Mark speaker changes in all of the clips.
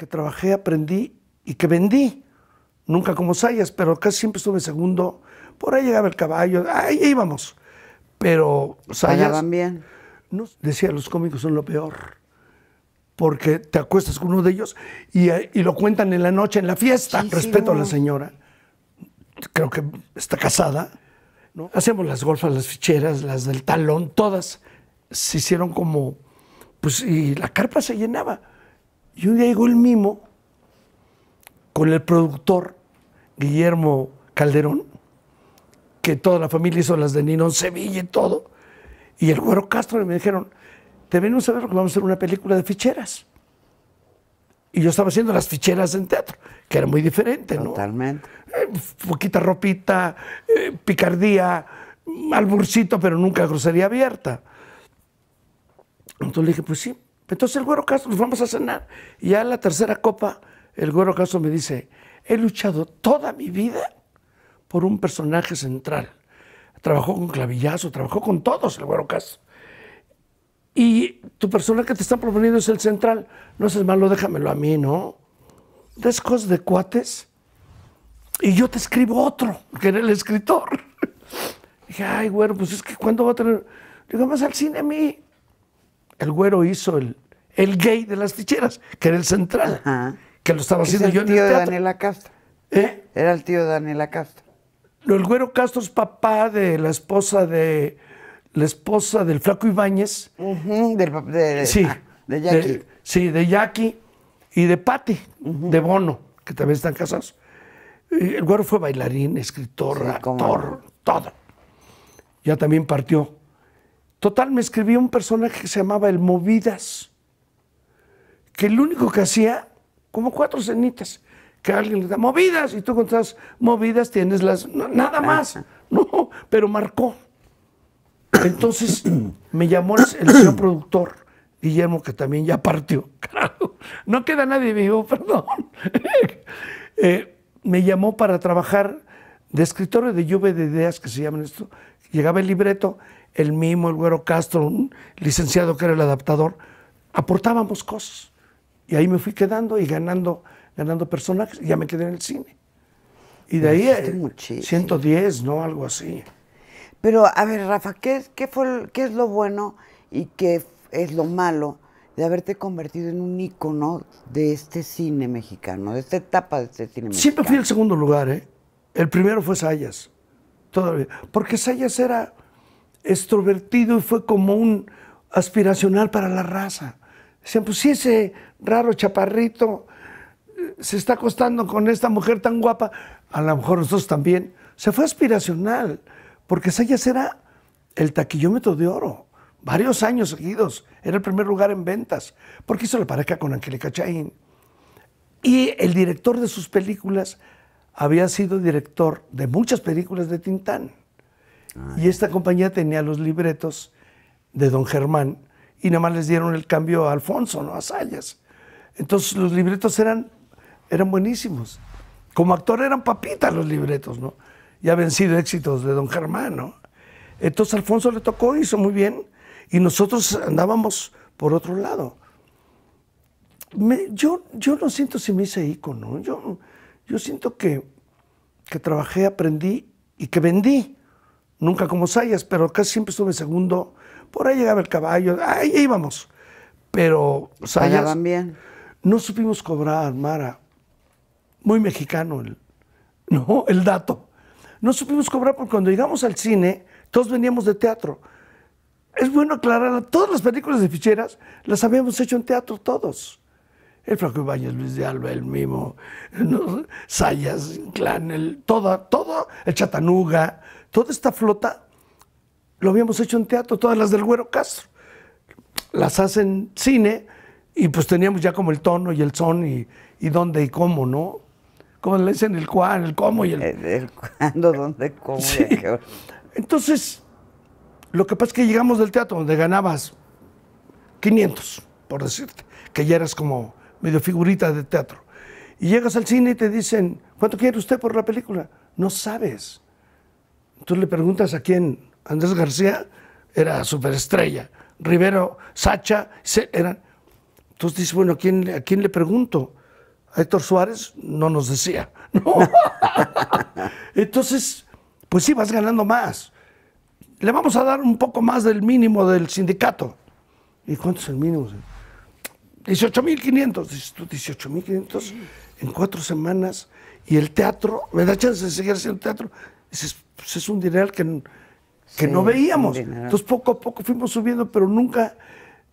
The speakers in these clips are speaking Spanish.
Speaker 1: que trabajé, aprendí y que vendí. Nunca como sayas, pero casi siempre estuve segundo. Por ahí llegaba el caballo, ahí íbamos. Pero sayas... también bien. decía, los cómicos son lo peor porque te acuestas con uno de ellos y, eh, lo cuentan en la noche, en la fiesta. Respeto a la señora, creo que está casada. ¿no? Hacemos las golfas, las ficheras, las del talón, todas se hicieron como, pues, y la carpa se llenaba. Y un día llegó el mimo con el productor Guillermo Calderón, que toda la familia hizo las de en Sevilla y todo. Y el güero Castro y me dijeron, te ven a ver porque vamos a hacer una película de ficheras. Y yo estaba haciendo las ficheras en teatro, que era muy diferente, ¿no? Totalmente. Eh, pues, poquita ropita, eh, picardía, alburcito, pero nunca grosería abierta. Entonces le dije, pues sí, entonces el güero Castro, nos vamos a cenar. Y ya la tercera copa, el güero Castro me dice, he luchado toda mi vida por un personaje central. Trabajó con Clavillazo, trabajó con todos el güero Castro. Y tu personaje que te están proponiendo es el central. No es malo, déjamelo a mí, ¿no? Descos de cuates. Y yo te escribo otro, que era el escritor. Dije, ay, güero, pues es que ¿cuándo va a tener...? Digo, más al cine a mí. El güero hizo el, el gay de las ficheras, que era el central, que lo estaba haciendo yo en el tío de Daniela Castro. ¿Eh? Era el tío de Daniela Castro. el güero Castro es papá de la esposa de la esposa del flaco Ibáñez. de, sí, ah, de Jackie. sí, de Jackie y de Patti, de Bono, que también están casados. El güero fue bailarín, escritor, actor, todo. Ya también partió. Total, me escribí un personaje que se llamaba El Movidas que el único que hacía, como cuatro cenitas, que alguien le da movidas, y tú con esas movidas tienes las. nada ah, más, no, pero marcó. Entonces me llamó el, señor productor, Guillermo, que también ya partió, carajo. No queda nadie vivo, perdón. Eh, me llamó para trabajar de escritorio de lluvia de ideas, que se llaman esto. Llegaba el libreto, el mismo, el güero Castro, un licenciado que era el adaptador, aportábamos cosas. Y ahí me fui quedando y ganando, ganando personajes y ya me quedé en el cine. Y de ahí 110, eh, ¿no? Algo así. Pero a ver, Rafa, ¿qué, qué, fue, ¿qué es lo bueno
Speaker 2: y qué es lo malo de haberte convertido en un ícono de este cine mexicano, de esta etapa de
Speaker 1: este cine mexicano? Siempre fui el segundo lugar, ¿eh? El primero fue Sayas. Todavía. Porque Sayas era extrovertido y fue como un aspiracional para la raza. Decían, pues si ese raro chaparrito se está acostando con esta mujer tan guapa, a lo mejor nosotros también. Se fue aspiracional, porque Sayas era el taquillómetro de oro, varios años seguidos. Era el primer lugar en ventas, porque hizo la pareja con Angélica Chaín. Y el director de sus películas había sido director de muchas películas de Tintán. Ah, y esta compañía tenía los libretos de Don Germán, y nada más les dieron el cambio a Alfonso, no a Sayas. Entonces los libretos eran, eran buenísimos. Como actor eran papitas los libretos, ¿no? Ya vencido éxitos de Don Germán, ¿no? Entonces Alfonso le tocó, hizo muy bien, y nosotros andábamos por otro lado. yo, yo no siento si me hice ícono, yo, yo siento que, que trabajé, aprendí y que vendí nunca como Sayas, pero casi siempre estuve segundo. Por ahí llegaba el caballo, ahí íbamos. Pero Sayas. bien. No supimos cobrar, Mara. Muy mexicano el, ¿no? el dato. No supimos cobrar porque cuando llegamos al cine, todos veníamos de teatro. Es bueno aclarar, todas las películas de ficheras las habíamos hecho en teatro todos. El Franco Ibañez, Luis de Alba, el Mimo, Sayas, Clan, el, todo, todo, el Chatanuga, Toda esta flota lo habíamos hecho en teatro, todas las del Güero Castro. Las hacen cine y pues teníamos ya como el tono y el son y, dónde y cómo, ¿no? Como le dicen el cuán, el cómo y el... El, cuándo, dónde, cómo. Sí. Entonces, lo que pasa es que llegamos del teatro donde ganabas 500, por decirte, que ya eras como medio figurita de teatro. Y llegas al cine y te dicen, ¿cuánto quiere usted por la película? No sabes. Tú le preguntas a quién, Andrés García era superestrella, Rivero, Sacha, eran... Entonces dices, bueno, ¿a quién, quién le pregunto? A Héctor Suárez no nos decía. Entonces, pues sí, vas ganando más. Le vamos a dar un poco más del mínimo del sindicato. ¿Y cuánto es el mínimo? 18.500. Dices tú, 18.500 en cuatro semanas. Y el teatro, ¿me da chance de seguir haciendo teatro? Dices, pues es un dineral que, que no veíamos. Entonces poco a poco fuimos subiendo, pero nunca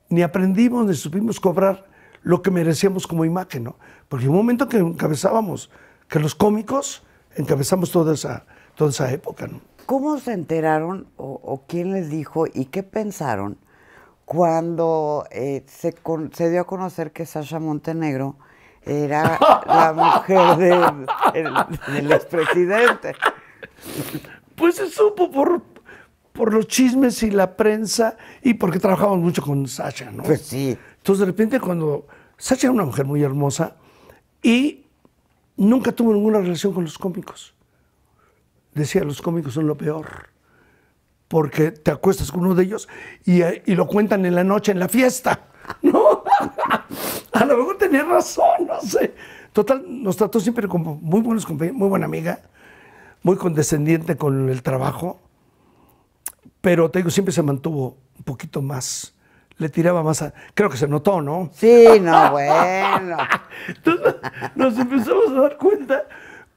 Speaker 1: ni aprendimos ni supimos cobrar lo que merecíamos como imagen, ¿no? Porque en un momento que encabezábamos, que los cómicos encabezamos toda esa, toda esa época, ¿no?
Speaker 2: ¿Cómo se enteraron o, quién les dijo y qué pensaron cuando eh, se, dio a conocer que Sasha Montenegro
Speaker 1: era la mujer de,
Speaker 2: del expresidente?
Speaker 1: Pues, se supo por, por los chismes y la prensa y porque trabajamos mucho con Sasha, ¿no? Pues sí. Entonces, de repente, cuando. Sasha era una mujer muy hermosa y nunca tuvo ninguna relación con los cómicos. Decía, los cómicos son lo peor porque te acuestas con uno de ellos y, y, lo cuentan en la noche, en la fiesta. ¿No? A lo mejor tenía razón, no sé. Total, nos trató siempre como muy buenos compañeros, muy buena amiga muy condescendiente con el trabajo, pero te digo, siempre se mantuvo un poquito más, le tiraba más Creo que se notó, ¿no? Sí, no, bueno. Entonces nos empezamos a dar cuenta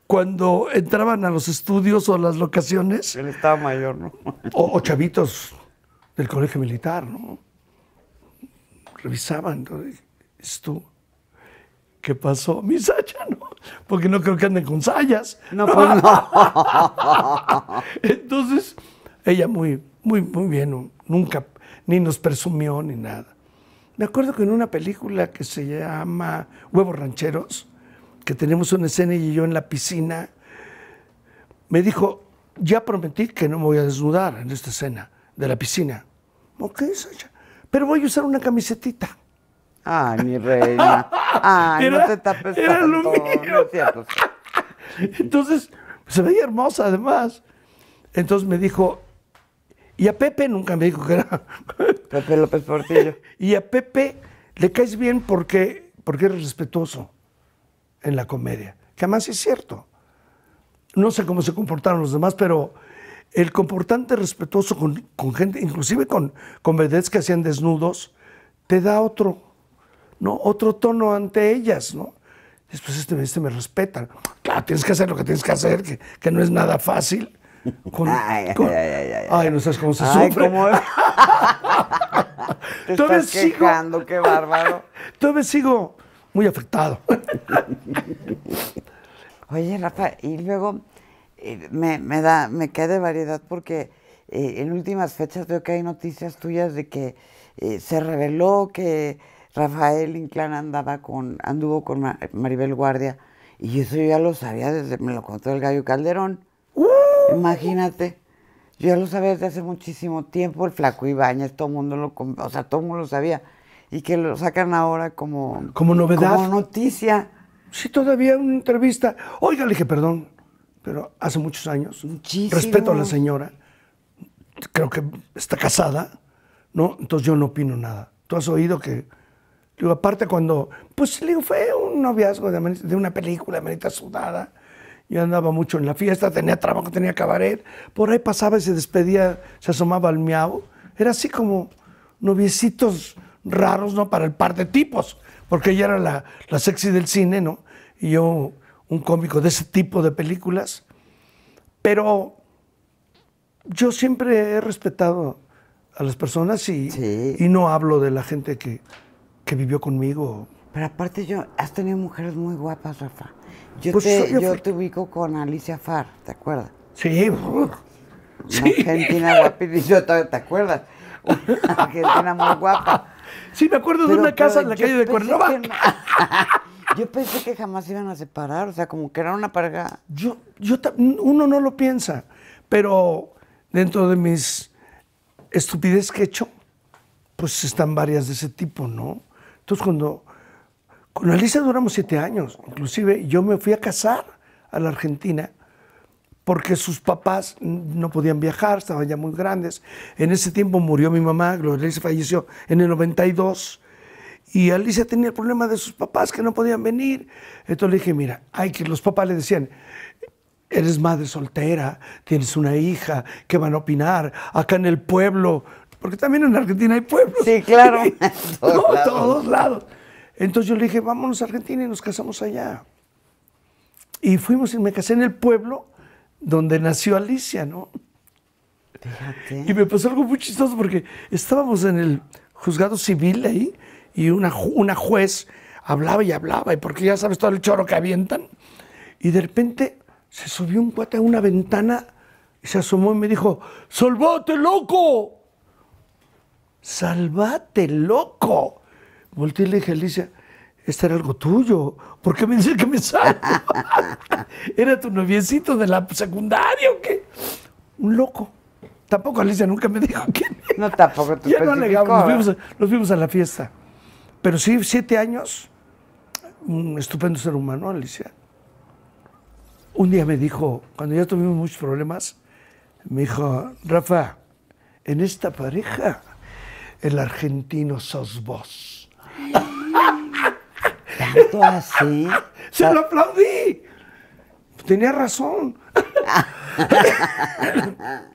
Speaker 1: cuando entraban a los estudios o a las locaciones. Él estaba mayor, ¿no? O, chavitos del colegio militar, ¿no? Revisaban, ¿Es tú? ¿Qué pasó? Mi ¿no? porque no creo que anden con sayas. No, pues no. Entonces, ella muy, muy, muy bien, nunca, ni nos presumió ni nada. Me acuerdo que en una película que se llama Huevos Rancheros, que tenemos una escena y yo en la piscina, me dijo, ya prometí que no me voy a desnudar en esta escena de la piscina. Ok, ya? pero voy a usar una camisetita. Ay, mi reina. Ay, no te tapes era Lo mío. Entonces, se veía hermosa además. Entonces me dijo, y a Pepe nunca me dijo que era. Pepe López Portillo. Y a Pepe le caes bien porque, porque eres respetuoso en la comedia. Que además es cierto. No sé cómo se comportaron los demás, pero el comportante respetuoso con, gente, inclusive con, con vedettes que hacían desnudos, te da otro ¿no? otro tono ante ellas, ¿no? Después este, me este respetan. Claro, tienes que hacer lo que tienes que hacer, que, no es nada fácil. ay, no sabes cómo se sufre. Todavía sigo... qué bárbaro. Todavía sigo muy afectado.
Speaker 2: Oye, Rafa, y luego eh, me, me, da, me de variedad porque eh, en últimas fechas veo que hay noticias tuyas de que eh, se reveló que Rafael Inclán andaba con, anduvo con Maribel Guardia, y eso yo ya lo sabía desde, me lo contó el gallo Calderón. ¡Uh! Imagínate, yo ya lo sabía desde hace muchísimo tiempo, el flaco Ibañez, todo el mundo lo, o sea, todo el mundo lo sabía, y que lo sacan ahora como... Como novedad. Como
Speaker 1: noticia. Sí, todavía una entrevista. Oiga, le dije, perdón, pero hace muchos años. Respeto a la señora. Creo que está casada, ¿no? Entonces yo no opino nada. Tú has oído que aparte cuando, pues le fue un noviazgo de, una película, manita Sudada. Yo andaba mucho en la fiesta, tenía trabajo, tenía cabaret. Por ahí pasaba y se despedía, se asomaba al miau. Era así como noviecitos raros, ¿no? Para el par de tipos, porque ella era la, sexy del cine, ¿no? Y yo un cómico de ese tipo de películas. Pero yo siempre he respetado a las personas y, y no hablo de la gente que, que vivió conmigo. Pero aparte yo, has tenido mujeres muy guapas, Rafa. Yo, pues te,
Speaker 2: ubico con Alicia Far, ¿te
Speaker 1: acuerdas? Sí.
Speaker 2: Argentina guapísima, ¿te acuerdas? Argentina
Speaker 1: muy guapa. Sí, me acuerdo de una casa en la calle de Cuernavaca.
Speaker 2: yo pensé que jamás iban a separar, o sea, como que era una pareja.
Speaker 1: Yo, yo, uno no lo piensa, pero dentro de mis estupidez que he hecho, pues están varias de ese tipo, ¿no? Entonces, cuando con Alicia duramos siete años, inclusive yo me fui a casar a la Argentina porque sus papás no podían viajar, estaban ya muy grandes. En ese tiempo murió mi mamá, Alicia falleció en el 92, y Alicia tenía el problema de sus papás que no podían venir. Entonces le dije, mira, hay que los papás le decían, eres madre soltera, tienes una hija, ¿qué van a opinar? Acá en el pueblo porque también en Argentina hay pueblos. Sí, claro. todos, no, lados. todos lados. Entonces yo le dije, vámonos a Argentina y nos casamos allá. Y fuimos y me casé en el pueblo donde nació Alicia, ¿no? Y me pasó algo muy chistoso porque estábamos en el juzgado civil ahí y una, una juez hablaba y hablaba, y porque ya sabes todo el choro que avientan. Y de repente se subió un cuate a una ventana y se asomó y me dijo, ¡Solvóte, loco! ¡Sálvate, loco. Volté y le dije a Alicia, este era algo tuyo, ¿por qué me dices que me salvo? ¿Era tu noviecito de la secundaria o qué? Un loco. Tampoco Alicia nunca me dijo quién
Speaker 2: No, tampoco. ya no nos,
Speaker 1: nos vimos, a, la fiesta. Pero sí, siete años, un estupendo ser humano, Alicia. Un día me dijo, cuando ya tuvimos muchos problemas, me dijo, Rafa, en esta pareja el argentino sos vos. ¿Tanto así? ¡Se lo aplaudí! Tenía razón.